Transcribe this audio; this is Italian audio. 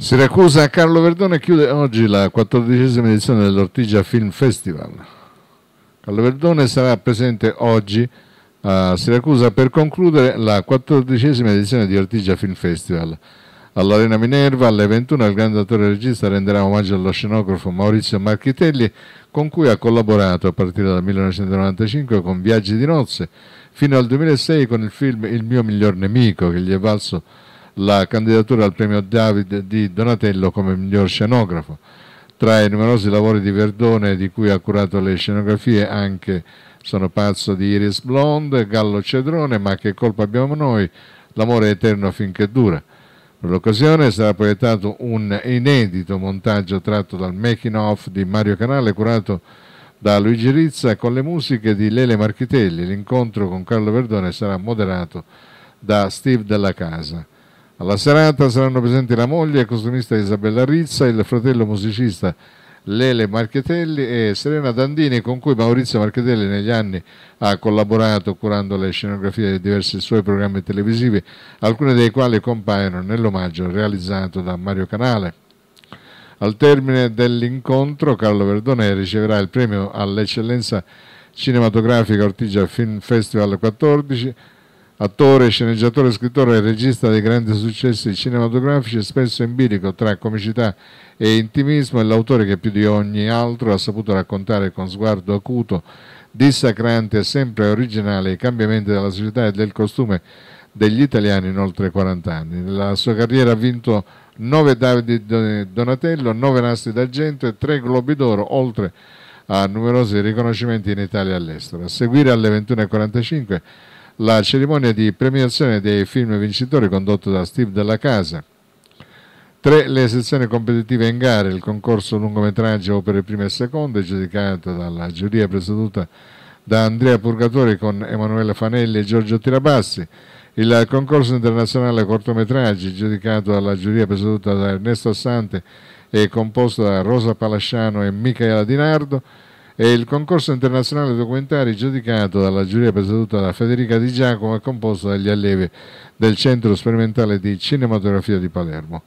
Siracusa a Carlo Verdone chiude oggi la quattordicesima edizione dell'Ortigia Film Festival. Carlo Verdone sarà presente oggi a Siracusa per concludere la quattordicesima edizione di Ortigia Film Festival. All'Arena Minerva alle 21 il grande attore e regista renderà omaggio allo scenografo Maurizio Marchitelli con cui ha collaborato a partire dal 1995 con Viaggi di nozze fino al 2006 con il film Il mio miglior nemico che gli è valso la candidatura al premio David di Donatello come miglior scenografo. Tra i numerosi lavori di Verdone di cui ha curato le scenografie anche Sono pazzo di Iris Blonde, Gallo Cedrone, Ma che colpa abbiamo noi, L'amore eterno finché dura. Per l'occasione sarà proiettato un inedito montaggio tratto dal making off di Mario Canale curato da Luigi Rizza con le musiche di Lele Marchitelli. L'incontro con Carlo Verdone sarà moderato da Steve Della Casa. Alla serata saranno presenti la moglie e costumista Isabella Rizza, il fratello musicista Lele Marchetelli e Serena Dandini con cui Maurizio Marchetelli negli anni ha collaborato curando le scenografie di diversi suoi programmi televisivi, alcuni dei quali compaiono nell'omaggio realizzato da Mario Canale. Al termine dell'incontro Carlo Verdone riceverà il premio all'eccellenza cinematografica Ortigia Film Festival 14 Attore, sceneggiatore, scrittore e regista dei grandi successi cinematografici, spesso empirico tra comicità e intimismo, è l'autore che più di ogni altro ha saputo raccontare con sguardo acuto, dissacrante e sempre originale i cambiamenti della società e del costume degli italiani in oltre 40 anni. Nella sua carriera ha vinto 9 Davide Donatello, 9 Nastri d'Argento e 3 Globi d'Oro, oltre a numerosi riconoscimenti in Italia e all'estero. A seguire alle 21.45 la cerimonia di premiazione dei film vincitori condotto da Steve Della Casa. Tre Le sezioni competitive in gare, il concorso lungometraggio opere prime e seconde, giudicato dalla giuria presieduta da Andrea Purgatori con Emanuele Fanelli e Giorgio Tirabassi. Il concorso internazionale cortometraggi, giudicato dalla giuria presieduta da Ernesto Assante e composto da Rosa Palasciano e Michaela Di Nardo e il concorso internazionale documentari giudicato dalla giuria presieduta da Federica Di Giacomo e composto dagli allievi del Centro Sperimentale di Cinematografia di Palermo.